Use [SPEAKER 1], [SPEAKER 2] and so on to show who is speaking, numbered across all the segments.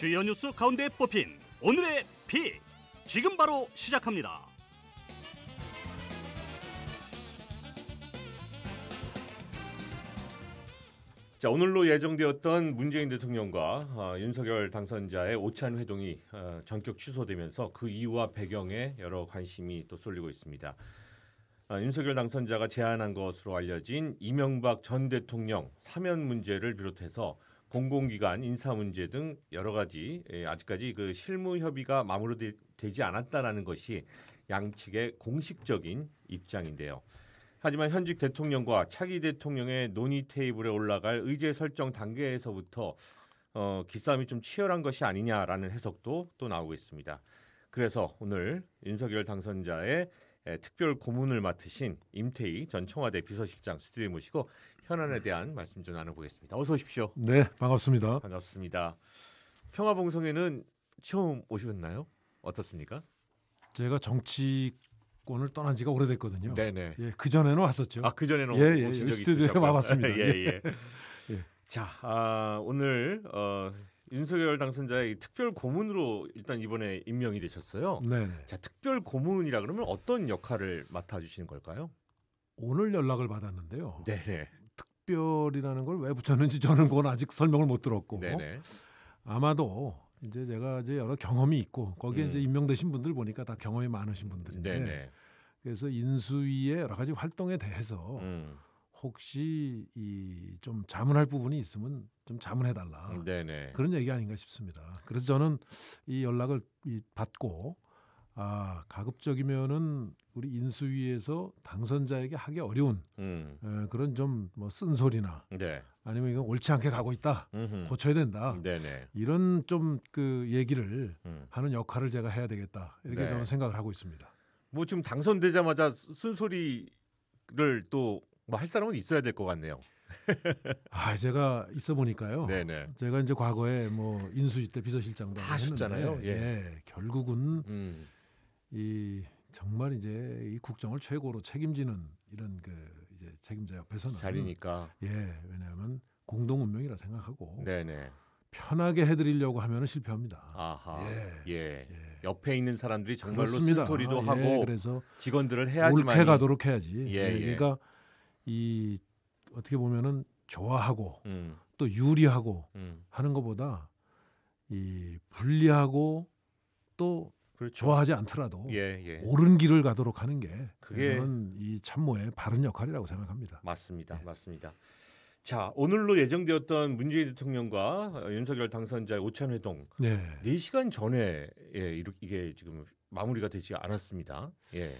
[SPEAKER 1] 주요 뉴스 가운데 뽑힌 오늘의 픽 지금 바로 시작합니다. 자 오늘로 예정되었던 문재인 대통령과 아, 윤석열 당선자의 오찬 회동이 아, 전격 취소되면서 그 이유와 배경에 여러 관심이 또 쏠리고 있습니다. 아, 윤석열 당선자가 제안한 것으로 알려진 이명박 전 대통령 사면 문제를 비롯해서 공공기관 인사 문제 등 여러 가지 예, 아직까지 그 실무 협의가 마무리되지 않았다라는 것이 양측의 공식적인 입장인데요. 하지만 현직 대통령과 차기 대통령의 논의 테이블에 올라갈 의제 설정 단계에서부터 어, 기싸움이 좀 치열한 것이 아니냐라는 해석도 또 나오고 있습니다. 그래서 오늘 윤석열 당선자의 특별 고문을 맡으신 임태희 전 청와대 비서실장 스튜디오에 모시고 현안에 대한 말씀 좀 나눠보겠습니다. 어서 오십시오. 네, 반갑습니다. 반갑습니다. 평화봉송에는 처음 오셨나요? 어떻습니까?
[SPEAKER 2] 제가 정치권을 떠난 지가 오래됐거든요. 네네. 예, 그 전에는 왔었죠. 아그 전에는 예, 예, 오신 예, 적이 있으셨 와봤습니다. 예, 예. 예.
[SPEAKER 1] 자, 아, 오늘 어, 윤석열 당선자의 특별 고문으로 일단 이번에 임명이 되셨어요. 네. 자, 특별 고문이라 그러면 어떤 역할을 맡아 주시는 걸까요?
[SPEAKER 2] 오늘 연락을 받았는데요. 네. 특별이라는 걸 왜 붙였는지 저는 그건 아직 설명을 못 들었고 네네. 아마도 이제 제가 이제 여러 경험이 있고 거기에 음. 이제 임명되신 분들 보니까 다 경험이 많으신 분들인데 네네. 그래서 인수위의 여러 가지 활동에 대해서 음. 혹시 이좀 자문할 부분이 있으면 좀 자문해 달라 그런 얘기 아닌가 싶습니다. 그래서 저는 이 연락을 받고 아 가급적이면은 우리 인수위에서 당선자에게 하기 어려운 음. 에, 그런 좀 뭐 쓴소리나 네. 아니면 이건 옳지 않게 가고 있다
[SPEAKER 1] 음흠. 고쳐야
[SPEAKER 2] 된다 네네. 이런 좀 그 얘기를 음. 하는 역할을 제가 해야 되겠다 이렇게 네. 저는 생각을 하고 있습니다.
[SPEAKER 1] 뭐 지금 당선되자마자 쓴소리를 또 뭐 할 사람은 있어야 될 것 같네요.
[SPEAKER 2] 아 제가 있어 보니까요. 네네. 제가 이제 과거에 뭐 인수위 때 비서실장도 하셨잖아요. 예. 예. 결국은 음. 이 정말 이제 이 국정을 최고로 책임지는 이런 그 이제 책임자 옆에서는 자리니까 예 왜냐하면 공동 운명이라 생각하고 네네. 편하게 해드리려고 하면 실패합니다.
[SPEAKER 1] 아하 예, 예. 예. 옆에 있는 사람들이 정말로 그렇습니다. 소리도 아, 예. 하고 예, 그래서 직원들을 해야지만 옳 가도록 해야지. 예, 예, 예, 그러니까
[SPEAKER 2] 이 어떻게 보면은 좋아하고 음. 또 유리하고 음. 하는 것보다 이 불리하고 또 그렇죠. 좋아하지 않더라도 예, 예. 옳은 길을 가도록 하는 게 그게 저는 이 참모의 바른 역할이라고 생각합니다.
[SPEAKER 1] 맞습니다. 예. 맞습니다. 자 오늘로 예정되었던 문재인 대통령과 윤석열 당선자의 오찬 회동 네. 네 시간 전에 예, 이게 지금 마무리가 되지 않았습니다. 예.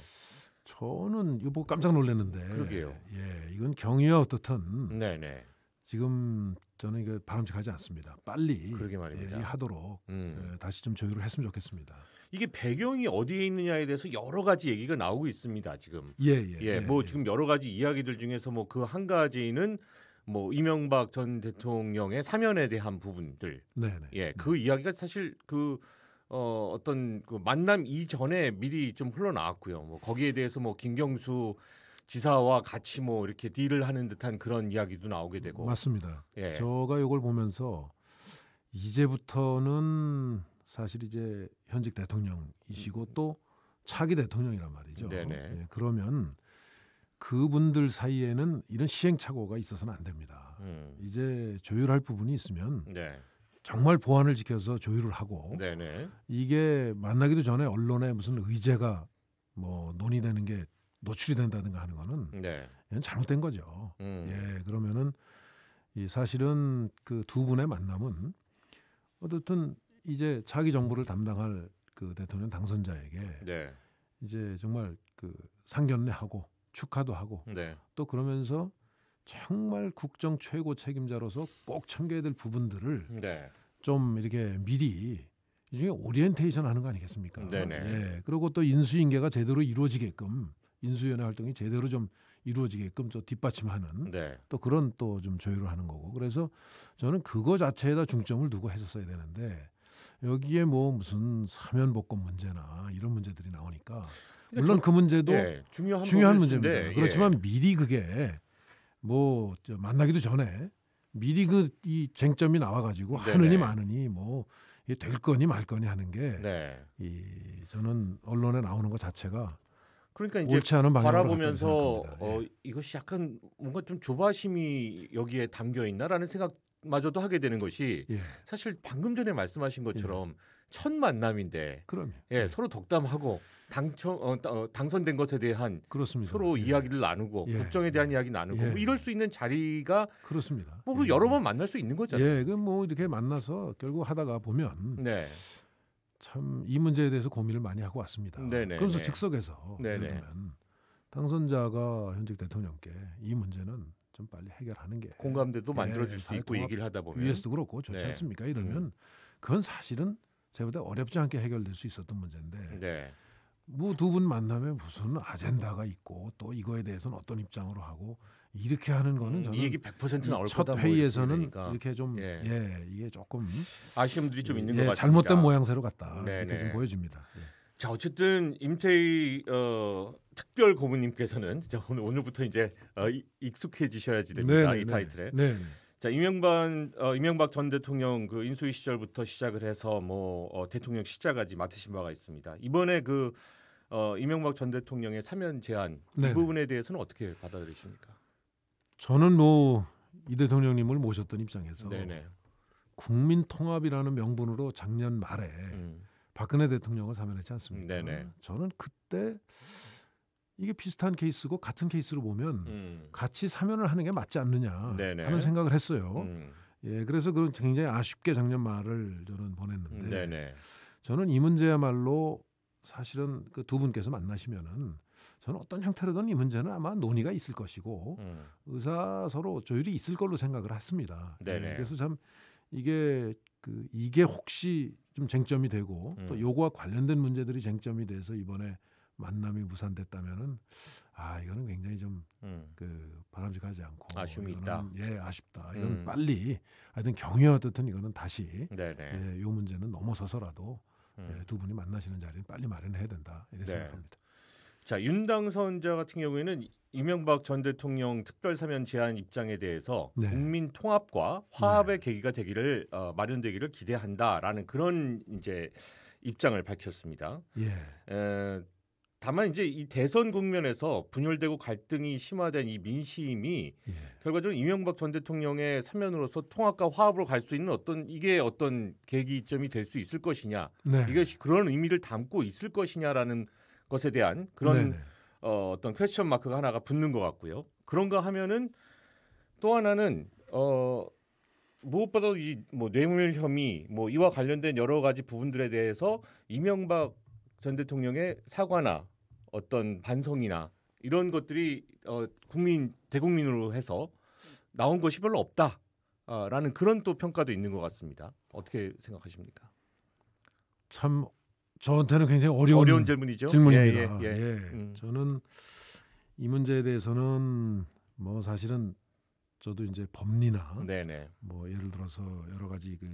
[SPEAKER 2] 저는 이거 보고 깜짝 놀랐는데. 그러게요. 예, 이건 경위와 어떻든 네네. 네. 지금 저는 이게 바람직하지 않습니다. 빨리 그러게 말입니다. 예, 하도록 음. 예, 다시 좀 조율을 했으면 좋겠습니다.
[SPEAKER 1] 이게 배경이 어디에 있느냐에 대해서 여러 가지 얘기가 나오고 있습니다. 지금
[SPEAKER 2] 예, 예, 예뭐 예,
[SPEAKER 1] 예. 지금 여러 가지 이야기들 중에서 뭐 그 한 가지는 뭐 이명박 전 대통령의 사면에 대한 부분들, 네네. 네. 예, 그 네. 이야기가 사실 그 어, 어떤 그 만남 이전에 미리 좀 흘러나왔고요. 뭐 거기에 대해서 뭐 김경수 지사와 같이 뭐 이렇게 딜을 하는 듯한 그런 이야기도 나오게 되고 맞습니다. 예.
[SPEAKER 2] 제가 이걸 보면서 이제부터는 사실 이제 현직 대통령이시고 또 차기 대통령이란 말이죠. 예, 그러면 그분들 사이에는 이런 시행착오가 있어서는 안 됩니다. 음. 이제 조율할 부분이 있으면 네. 정말 보안을 지켜서 조율을 하고 네네. 이게 만나기도 전에 언론에 무슨 의제가 뭐 논의되는 게 노출이 된다든가 하는 거는 네. 잘못된 거죠. 음. 예, 그러면은 이 사실은 그 두 분의 만남은 어쨌든 이제 자기 정부를 담당할 그 대통령 당선자에게 네. 이제 정말 그 상견례하고 축하도 하고 네. 또 그러면서 정말 국정 최고 책임자로서 꼭 챙겨야 될 부분들을 네. 좀 이렇게 미리 이 중에 오리엔테이션 하는 거 아니겠습니까? 네네. 예. 그리고 또 인수인계가 제대로 이루어지게끔 인수위원회 활동이 제대로 좀 이루어지게끔 또 뒷받침하는 네. 또 그런 또 좀 조율을 하는 거고 그래서 저는 그거 자체에다 중점을 두고 했었어야 되는데 여기에 뭐 무슨 사면복권 문제나 이런 문제들이 나오니까 그러니까 물론 저, 그 문제도 예, 중요한, 중요한 문제입니다. 예. 그렇지만 미리 그게 뭐 만나기도 전에 미리 그 이 쟁점이 나와가지고 하느니 마느니 뭐될 거니 말 거니 하는 게이 네. 저는 언론에 나오는 것 자체가 그러니까 이제 옳지 않은 바라보면서
[SPEAKER 1] 어, 예. 이것이 약간 뭔가 좀 조바심이 여기에 담겨 있나라는 생각마저도 하게 되는 것이 예. 사실 방금 전에 말씀하신 것처럼 예. 첫 만남인데 그럼요. 예, 예. 서로 덕담하고 당첨 어, 어, 당선된 것에 대한 그렇습니다. 서로 예. 이야기를 나누고 예. 국정에 대한 예. 이야기 나누고 뭐 이럴 수 있는 자리가 그렇습니다. 뭐 여러 번 만날 수 있는 거잖아요. 예,
[SPEAKER 2] 그뭐 이렇게 만나서 결국 하다가 보면 네. 참이 문제에 대해서 고민을 많이 하고 왔습니다. 음, 네네, 그래서 즉석에서 네네. 면 당선자가 현직 대통령께 이 문제는 좀 빨리 해결하는 게 공감대도 만들어줄 수 네, 있고 얘기를 하다 보면 유에스도 그렇고 좋지 네. 않습니까? 이러면 음. 그건 사실은 제보다 어렵지 않게 해결될 수 있었던 문제인데 네. 뭐두분 만나면 무슨 아젠다가 있고 또 이거에 대해서는 어떤 입장으로 하고 이렇게 하는 거는 음, 저는 얘기 100% 나올 첫 뭐 회의에서는 이렇게 좀 예. 예. 이게 조금 아쉬움들이 좀 있는 예, 것같습니 잘못된 모양새로 갔다 네네. 이렇게 네. 좀 보여집니다. 예.
[SPEAKER 1] 자 어쨌든 임태희 어, 특별 고문님께서는 자, 오늘 오늘부터 이제 어, 익숙해지셔야지 됩니다 네네, 네, 이 네. 타이틀에. 네자 이명박 어, 이명박 전 대통령 그 인수위 시절부터 시작을 해서 뭐 어, 대통령 시자까지 맡으신 바가 있습니다. 이번에 그 어, 이명박 전 대통령의 사면 제안 이 부분에 대해서는 어떻게
[SPEAKER 2] 받아들이십니까? 저는 뭐이 대통령님을 모셨던 입장에서 네네. 국민 통합이라는 명분으로 작년 말에 음. 박근혜 대통령을 사면했지 않습니까? 네네. 저는 그때 이게 비슷한 케이스고 같은 케이스로 보면 음. 같이 사면을 하는 게 맞지 않느냐 네네. 하는 생각을 했어요. 음. 예, 그래서 그런 굉장히 아쉽게 작년 말을 저는 보냈는데 네네. 저는 이 문제야말로 사실은 그 두 분께서 만나시면은 저는 어떤 형태로든 이 문제는 아마 논의가 있을 것이고 음. 의사 서로 조율이 있을 걸로 생각을 했습니다. 네 그래서 참 이게 그 이게 혹시 좀 쟁점이 되고 음. 또 요거와 관련된 문제들이 쟁점이 돼서 이번에 만남이 무산됐다면은 아 이거는 굉장히 좀그 음. 그 바람직하지 않고 아쉬움이 이거는, 있다. 예, 아쉽다. 이건 음. 빨리 하여튼 경위와 어떻든 이거는 다시 네네. 예, 요 문제는 넘어서서라도 음. 예, 두 분이 만나시는 자리는 빨리 마련해야 된다. 이렇게 네. 생각합니다.
[SPEAKER 1] 자 윤당선자 같은 경우에는 이명박 전 대통령 특별 사면 제안 입장에 대해서 네. 국민 통합과 화합의 네. 계기가 되기를 어, 마련되기를 기대한다라는 그런 이제 입장을 밝혔습니다. 예. 에, 다만 이제 이 대선 국면에서 분열되고 갈등이 심화된 이 민심이 예. 결과적으로 이명박 전 대통령의 사면으로서 통합과 화합으로 갈 수 있는 어떤 이게 어떤 계기점이 될 수 있을 것이냐 네. 이것이 그런 의미를 담고 있을 것이냐라는 것에 대한 그런 어, 어떤 퀘스천 마크가 하나가 붙는 것 같고요. 그런가 하면은 또 하나는 어, 무엇보다도 이뭐 뇌물 혐의 뭐 이와 관련된 여러 가지 부분들에 대해서 이명박 전 대통령의 사과나 어떤 반성이나 이런 것들이 어, 국민 대국민으로 해서 나온 것이 별로 없다라는 아, 그런 또 평가도 있는
[SPEAKER 2] 것 같습니다. 어떻게 생각하십니까? 참 저한테는 굉장히 어려운, 어려운 질문이죠. 질문입니다. 예, 예, 예, 예. 음. 저는 이 문제에 대해서는 뭐 사실은 저도 이제 법리나 네네. 네. 뭐 예를 들어서 여러 가지 그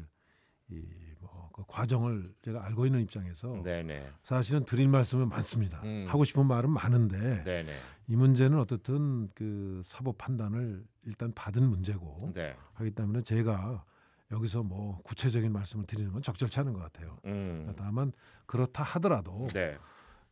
[SPEAKER 2] 이뭐그 과정을 제가 알고 있는 입장에서 네네. 네. 사실은 드릴 말씀은 많습니다. 음. 하고 싶은 말은 많은데 네네. 네. 이 문제는 어떻든 그 사법 판단을 일단 받은 문제고 네. 하기 때문에 제가 여기서 뭐 구체적인 말씀을 드리는 건 적절치 않은 것 같아요. 음. 다만 그렇다 하더라도 네.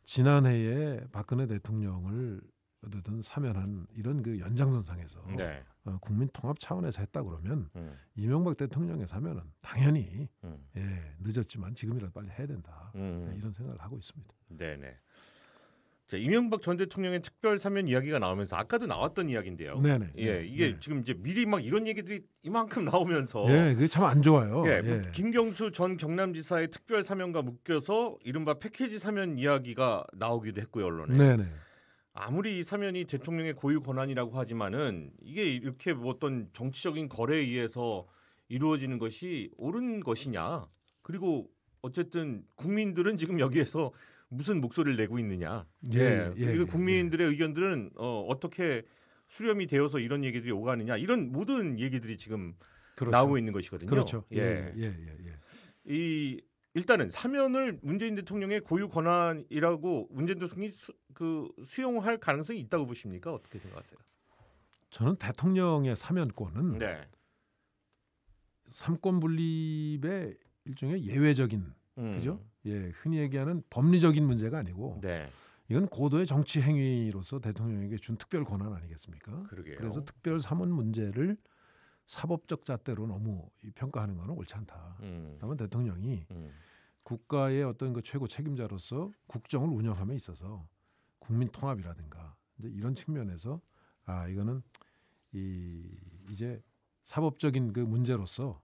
[SPEAKER 2] 지난해에 박근혜 대통령을 어쨌든 사면한 이런 그 연장선상에서 음. 네. 어, 국민 통합 차원에서 했다 그러면 음. 이명박 대통령의 사면은 당연히 음. 예, 늦었지만 지금이라도 빨리 해야 된다 음. 이런 생각을 하고 있습니다.
[SPEAKER 1] 네네. 자, 이명박 전 대통령의 특별 사면 이야기가 나오면서 아까도 나왔던 이야기인데요. 네네. 예, 네. 이게 네. 지금 이제 미리 막 이런 얘기들이 이만큼 나오면서. 예, 그게 참안 좋아요. 예, 예. 김경수 전 경남지사의 특별 사면과 묶여서 이른바 패키지 사면 이야기가 나오기도 했고요 언론에. 네네. 아무리 이 사면이 대통령의 고유 권한이라고 하지만은 이게 이렇게 뭐 어떤 정치적인 거래에 의해서 이루어지는 것이 옳은 것이냐. 그리고 어쨌든 국민들은 지금 여기에서 무슨 목소리를 내고 있느냐. 예. 예. 예. 국민들의 의견들은 어, 어떻게 수렴이 되어서 이런 얘기들이 오가느냐 이런 모든 얘기들이 지금 그렇죠. 나오고 있는 것이거든요. 그렇죠. 예. 예. 예. 예. 이 일단은 사면을 문재인 대통령의 고유 권한이라고 문재인 대통령이 수, 그 수용할 가능성이 있다고 보십니까? 어떻게 생각하세요?
[SPEAKER 2] 저는 대통령의 사면권은 네. 삼권 분립의 일종의 예외적인 음. 그죠? 예, 흔히 얘기하는 법리적인 문제가 아니고 네. 이건 고도의 정치 행위로서 대통령에게 준 특별 권한 아니겠습니까? 그러게요. 그래서 특별 사문 문제를 사법적 잣대로 너무 평가하는 건 옳지 않다. 음. 다만 대통령이 음. 국가의 어떤 그 최고 책임자로서 국정을 운영함에 있어서 국민 통합이라든가 이제 이런 측면에서 아 이거는 이 이제 사법적인 그 문제로서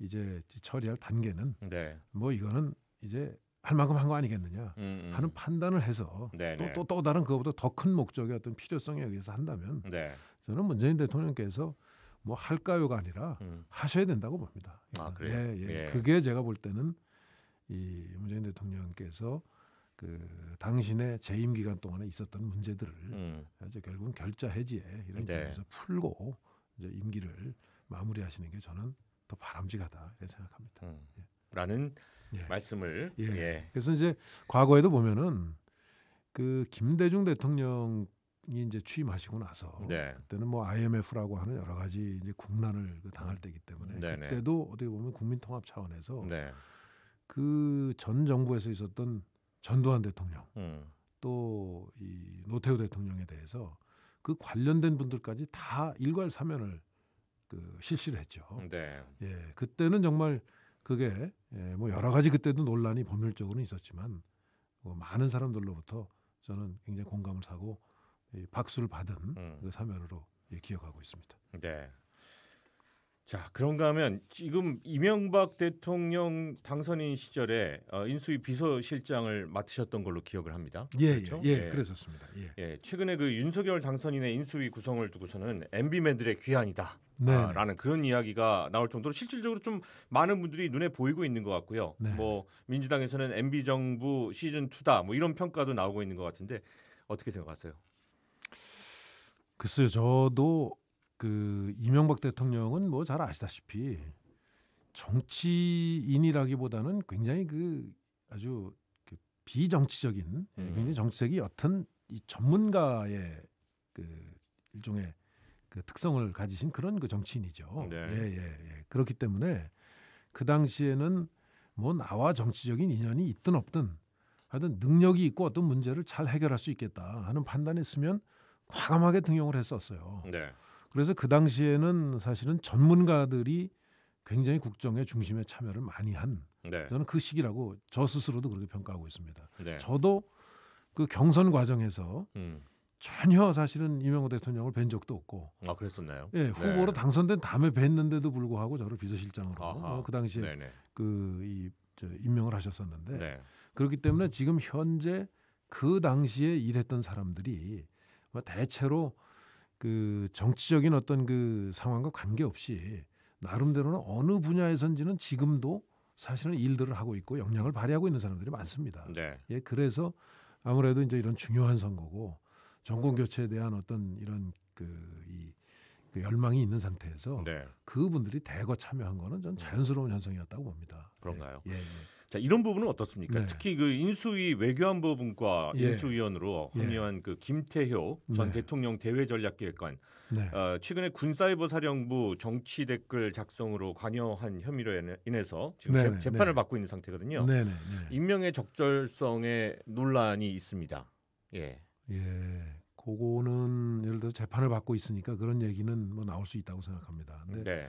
[SPEAKER 2] 이제 처리할 단계는 네. 뭐 이거는 이제 할 만큼 한 거 아니겠느냐 음음. 음. 하는 판단을 해서 또또 네, 네. 또 다른 그거보다 더 큰 목적의 어떤 필요성에 의해서 한다면 네. 저는 문재인 대통령께서 뭐 할까요가 아니라 음. 하셔야 된다고 봅니다. 아, 그래요? 예, 예. 예. 그게 제가 볼 때는 이 문재인 대통령께서 그 당신의 재임 기간 동안에 있었던 문제들을 음. 이제 결국은 결자 해지에 이런 네. 점에서 풀고 이제 임기를 마무리하시는 게 저는 더 바람직하다 이렇게 생각합니다. 음. 예. 라는
[SPEAKER 1] 예. 말씀을 예. 예.
[SPEAKER 2] 그래서 이제 과거에도 보면은 그 김대중 대통령이 이제 취임하시고 나서 네. 그때는 뭐 IMF라고 하는 여러 가지 이제 국난을 그 당할 음. 때이기 때문에 네네. 네. 그때도 어떻게 보면 국민통합 차원에서 네. 그전 정부에서 있었던 전두환 대통령 음. 또이 노태우 대통령에 대해서 그 관련된 분들까지 다 일괄 사면을 그 실시를 했죠.
[SPEAKER 1] 네. 예,
[SPEAKER 2] 그때는 정말 그게 예, 뭐 여러 가지 그때도 논란이 법률적으로는 있었지만 뭐 많은 사람들로부터 저는 굉장히 공감을 사고 이 박수를 받은 음. 그 사면으로 예, 기억하고 있습니다.
[SPEAKER 1] 네. 자, 그런가 하면 지금 이명박 대통령 당선인 시절에 어, 인수위 비서실장을 맡으셨던 걸로 기억을 합니다. 예, 예, 그렇죠? 예, 예, 그랬었습니다. 예. 예. 최근에 그 윤석열 당선인의 인수위 구성을 두고서는 MB맨들의 귀환이다. 네. 아, 라는 그런 이야기가 나올 정도로 실질적으로 좀 많은 분들이 눈에 보이고 있는 것 같고요. 네. 뭐 민주당에서는 MB 정부 시즌 2다. 뭐 이런 평가도 나오고 있는 것 같은데 어떻게 생각하세요?
[SPEAKER 2] 글쎄요, 저도 그 이명박 대통령은 뭐 잘 아시다시피 정치인이라기보다는 굉장히 그 아주 그 비정치적인 음. 굉장히 정치적이 어떤 이 전문가의 그 일종의 그 특성을 가지신 그런 그 정치인이죠. 네. 예, 예, 예. 그렇기 때문에 그 당시에는 뭐 나와 정치적인 인연이 있든 없든 하여튼 능력이 있고 어떤 문제를 잘 해결할 수 있겠다 하는 판단했으면 과감하게 등용을 했었어요. 네. 그래서 그 당시에는 사실은 전문가들이 굉장히 국정의 중심에 참여를 많이 한 네. 저는 그 시기라고 저 스스로도 그렇게 평가하고 있습니다. 네. 저도 그 경선 과정에서 음. 전혀 사실은 이명호 대통령을 뵌 적도 없고 아 그랬었나요? 예 네. 후보로 네. 당선된 다음에 뵀는데도 불구하고 저를 비서실장으로 아하. 어, 그 당시에 그이 임명을 하셨었는데 네. 그렇기 때문에 지금 현재 그 당시에 일했던 사람들이 뭐 대체로 그 정치적인 어떤 그 상황과 관계없이 나름대로는 어느 분야에선지는 지금도 사실은 일들을 하고 있고 역량을 발휘하고 있는 사람들이 많습니다. 네. 예, 그래서 아무래도 이제 이런 중요한 선거고 정권 교체에 대한 어떤 이런 그 이 그 열망이 있는 상태에서 네. 그분들이 대거 참여한 거는 전 자연스러운 현상이었다고 봅니다.
[SPEAKER 1] 그런가요? 예, 예. 예. 자 이런 부분은 어떻습니까? 네. 특히 그 인수위 외교안보 분과 예. 인수위원으로 예. 합류한 예. 그 김태효 전 네. 대통령 대외전략기획관 네. 어, 최근에 군사이버사령부 정치 댓글 작성으로 관여한 혐의로 인해서 지금 네네. 네, 네. 재판을 받고 있는 상태거든요. 네네. 임명의 네, 적절성에 논란이 있습니다. 예.
[SPEAKER 2] 예. 그거는 예를 들어 재판을 받고 있으니까 그런 얘기는 뭐 나올 수 있다고 생각합니다. 근데 네.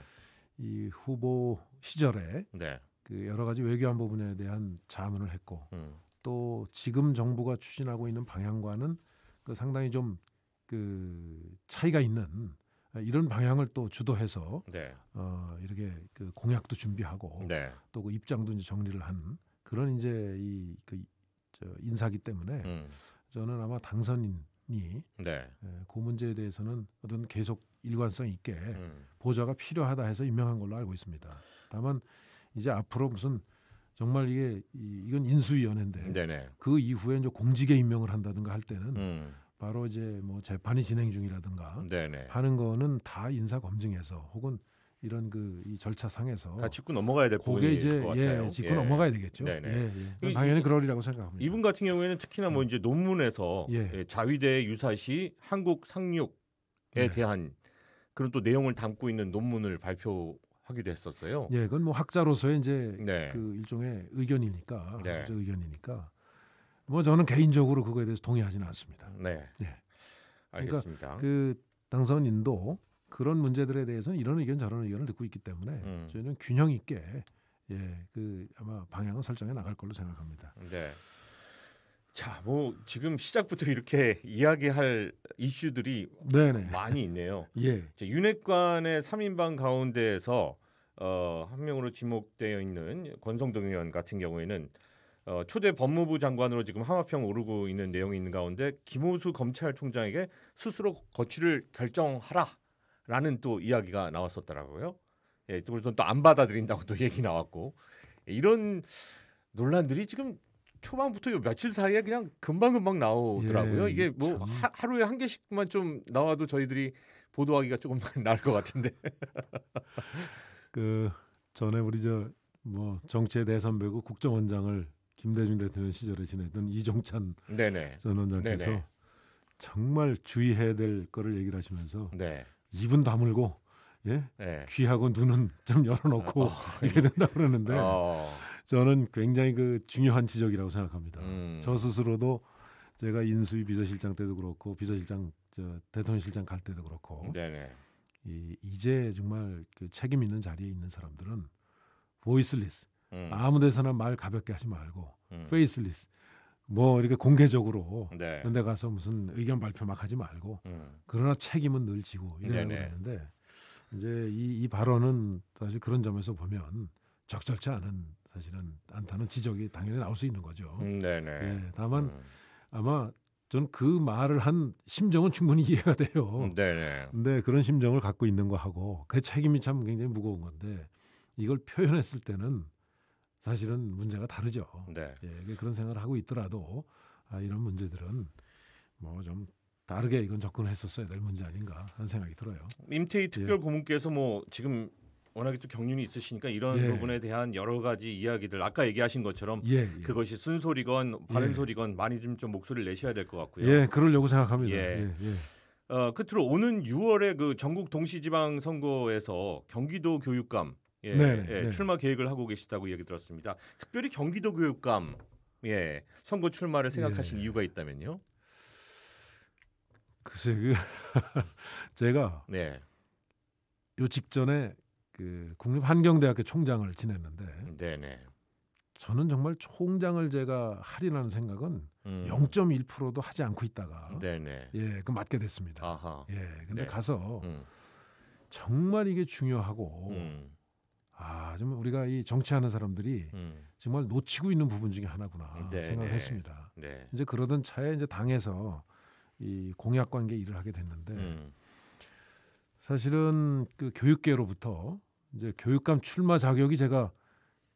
[SPEAKER 2] 이 후보 시절에 네. 그 여러 가지 외교안 부분에 대한 자문을 했고 음. 또 지금 정부가 추진하고 있는 방향과는 그 상당히 좀 그 차이가 있는 이런 방향을 또 주도해서 네. 어, 이렇게 그 공약도 준비하고 네. 또그 입장도 이제 정리를 한 그런 이제 이그 저 인사기 때문에 음. 저는 아마 당선인 이 네. 예, 그 문제에 대해서는 어떤 계속 일관성 있게 음. 보좌가 필요하다 해서 임명한 걸로 알고 있습니다. 다만 이제 앞으로 무슨 정말 이게 이, 건 인수위원회인데 네네. 그 이후에 이제 공직에 임명을 한다든가 할 때는 음. 바로 이제 뭐 재판이 진행 중이라든가 네네. 하는 거는 다 인사 검증해서 혹은 이런 그이 절차상에서 다 짚고 넘어가야 될 부분이 제것 예, 같아요. 예, 짚고 예. 넘어가야 되겠죠. 네네. 예, 예. 그 당연히 그러리라고 생각합니다.
[SPEAKER 1] 이분 같은 경우에는 특히나 뭐 음. 이제 논문에서 예. 예. 자위대 유사시 한국 상륙에 네. 대한 그런 또 내용을 담고 있는 논문을 발표 하기도 했었어요. 예, 그건
[SPEAKER 2] 뭐 학자로서의 이제 네. 그 일종의 의견이니까 네. 의견이니까 뭐 저는 개인적으로 그거에 대해서 동의하지는 않습니다. 네, 예. 그러니까 알겠습니다. 그러니까 그 당선인도 그런 문제들에 대해서는 이런 의견 저런 의견을 듣고 있기 때문에 음. 저희는 균형 있게 예, 그 아마 방향을 설정해 나갈 걸로 생각합니다.
[SPEAKER 1] 네. 자, 뭐 지금 시작부터 이렇게 이야기할 이슈들이 네네. 많이 있네요. 예. 자, 윤핵관의 3인방 가운데에서 어, 한 명으로 지목되어 있는 권성동 의원 같은 경우에는 어, 초대 법무부 장관으로 지금 하마평 오르고 있는 내용이 있는 가운데 김호수 검찰총장에게 스스로 거취를 결정하라라는 또 이야기가 나왔었더라고요. 예, 그래서 또안 받아들인다고 또 얘기 나왔고 이런 논란들이 지금 초반부터 며칠 사이에 그냥 금방금방 나오더라고요. 예, 이게 뭐 참. 하, 루에한 개씩만 좀 나와도 저희들이 보도하기가 조금 나을 것 같은데.
[SPEAKER 2] 그 전에 우리 저 뭐 정치의 대선배고 국정원장을 김대중 대통령 시절에 지냈던 이종찬 네네. 전 원장께서 네네. 정말 주의해야 될 거를 얘기를 하시면서 네. 입은 다물고 예? 네. 귀하고 눈은 좀 열어놓고 어, 이래야 된다 그러는데 어. 저는 굉장히 그 중요한 지적이라고 생각합니다. 음. 저 스스로도 제가 인수위 비서실장 때도 그렇고 비서실장 저 대통령실장 갈 때도 그렇고 네네. 이, 이제 정말 그 책임 있는 자리에 있는 사람들은 보이스리스 음. 아무데서나 말 가볍게 하지 말고 음. 페이스리스 뭐 이렇게 공개적으로 네. 그런데 가서 무슨 의견 발표 막 하지 말고 음. 그러나 책임은 늘 지고 이래야 되는데 이제 이, 이 발언은 사실 그런 점에서 보면 적절치 않은 사실은 않다는 지적이 당연히 나올 수 있는 거죠. 음, 네네. 네, 다만 음. 아마 저는 그 말을 한 심정은 충분히 이해가 돼요. 음, 네네. 근데 그런 심정을 갖고 있는 거하고 그 책임이 참 굉장히 무거운 건데 이걸 표현했을 때는 사실은 문제가 다르죠. 네. 예, 그런 생각을 하고 있더라도 아, 이런 문제들은 뭐 좀 다르게 이건 접근했었어야 될 문제 아닌가 하는 생각이 들어요.
[SPEAKER 1] 임태희 특별 예. 고문께서 예. 뭐 지금 워낙에 또 경륜이 있으시니까 이런 예. 부분에 대한 여러 가지 이야기들 아까 얘기하신 것처럼 예, 예. 그것이 순소리건 바른 예. 소리건 많이 좀, 좀 목소리를 내셔야 될 것 같고요. 예, 그럴려고 생각합니다. 예. 예, 예. 어, 끝으로 오는 6월에 그 전국 동시지방 선거에서 경기도 교육감 예, 네, 예, 네. 출마 계획을 하고 계시다고 얘기 들었습니다. 특별히 경기도 교육감 예, 선거 출마를 생각하신 예. 이유가 있다면요?
[SPEAKER 2] 글쎄 그 제가 네. 요 직전에 그 국립환경대학교 총장을
[SPEAKER 1] 지냈는데 네네.
[SPEAKER 2] 저는 정말 총장을 제가 할인하는 생각은 음. 0.1%도 하지 않고 있다가 네네. 예, 그 맞게 됐습니다.
[SPEAKER 1] 아하. 예, 근데 네.
[SPEAKER 2] 가서 음. 정말 이게 중요하고 음. 아, 좀 우리가 이 정치하는 사람들이 음. 정말 놓치고 있는 부분 중에 하나구나 네네. 생각했습니다. 을 네. 이제 그러던 차에 이제 당에서 이 공약 관계 일을 하게 됐는데 음. 사실은 그 교육계로부터 이제 교육감 출마 자격이 제가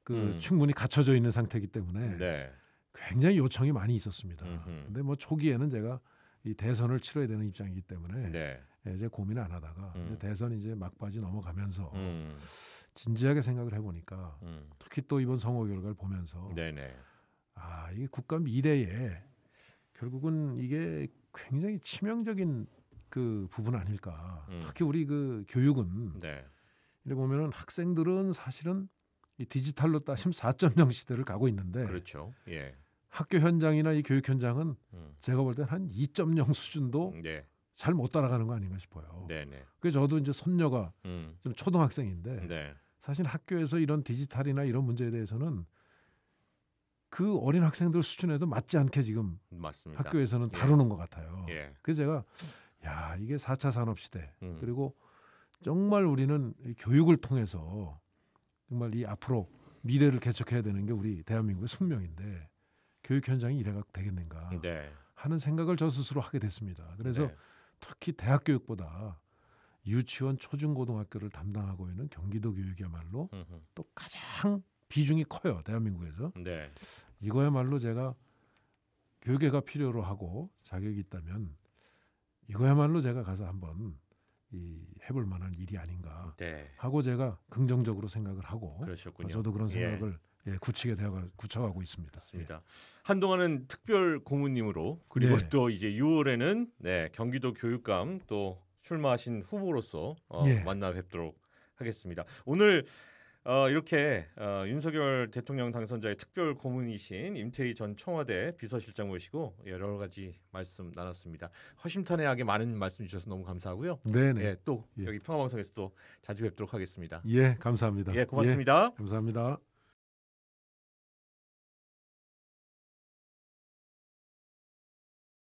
[SPEAKER 2] 그 음. 충분히 갖춰져 있는 상태이기 때문에 네. 굉장히 요청이 많이 있었습니다. 음흠. 근데 뭐 초기에는 제가 이 대선을 치러야 되는 입장이기 때문에 네. 예, 이제 고민 을안 하다가 음. 이제 대선 이제 막바지 넘어가면서 음. 진지하게 생각을 해보니까 음. 특히 또 이번 선거 결과를 보면서 네네. 아 이게 국가 미래에 결국은 이게 굉장히 치명적인 그 부분 아닐까. 음. 특히 우리 그 교육은 네. 이렇게 보면은 학생들은 사실은 이 디지털로 따지면 4.0 시대를 가고 있는데 그렇죠. 예. 학교 현장이나 이 교육 현장은 음. 제가 볼 때는 한2.0 수준도 음, 네. 잘못 따라가는 거 아닌가 싶어요. 네네. 그래서 저도 이제 손녀가 음. 좀 초등학생인데 네. 사실 학교에서 이런 디지털이나 이런 문제에 대해서는 그 어린 학생들 수준에도 맞지 않게 지금
[SPEAKER 1] 맞습니다. 학교에서는 예. 다루는 예. 것 같아요. 예.
[SPEAKER 2] 그래서 제가 야 이게 4차 산업 시대 음. 그리고 정말 우리는 교육을 통해서 정말 이 앞으로 미래를 개척해야 되는 게 우리 대한민국의 숙명인데 교육 현장이 이래가 되겠는가 네. 하는 생각을 저 스스로 하게 됐습니다. 그래서 네. 특히 대학 교육보다 유치원 초중고등학교를 담당하고 있는 경기도 교육이야말로 음흠. 또 가장 비중이 커요 대한민국에서 네. 이거야말로 제가 교육계가 필요로 하고 자격이 있다면 이거야말로 제가 가서 한번 이 해볼 만한 일이 아닌가 네. 하고 제가 긍정적으로 생각을 하고 그러셨군요. 저도 그런 예. 생각을 예. 예, 굳히게 되어 굳혀가고 있습니다. 예.
[SPEAKER 1] 한동안은 특별 고문님으로 그리고 네. 또 이제 6월에는 네, 경기도 교육감 또 출마하신 후보로서 어, 예. 만나 뵙도록 하겠습니다. 오늘 어, 이렇게 어, 윤석열 대통령 당선자의 특별 고문이신 임태희 전 청와대 비서실장 모시고 여러 가지 말씀 나눴습니다. 허심탄회하게 많은 말씀 주셔서 너무 감사하고요. 네네. 예, 또 예. 여기 평화방송에서 또 자주 뵙도록 하겠습니다. 예, 감사합니다. 예, 고맙습니다. 예,
[SPEAKER 2] 감사합니다.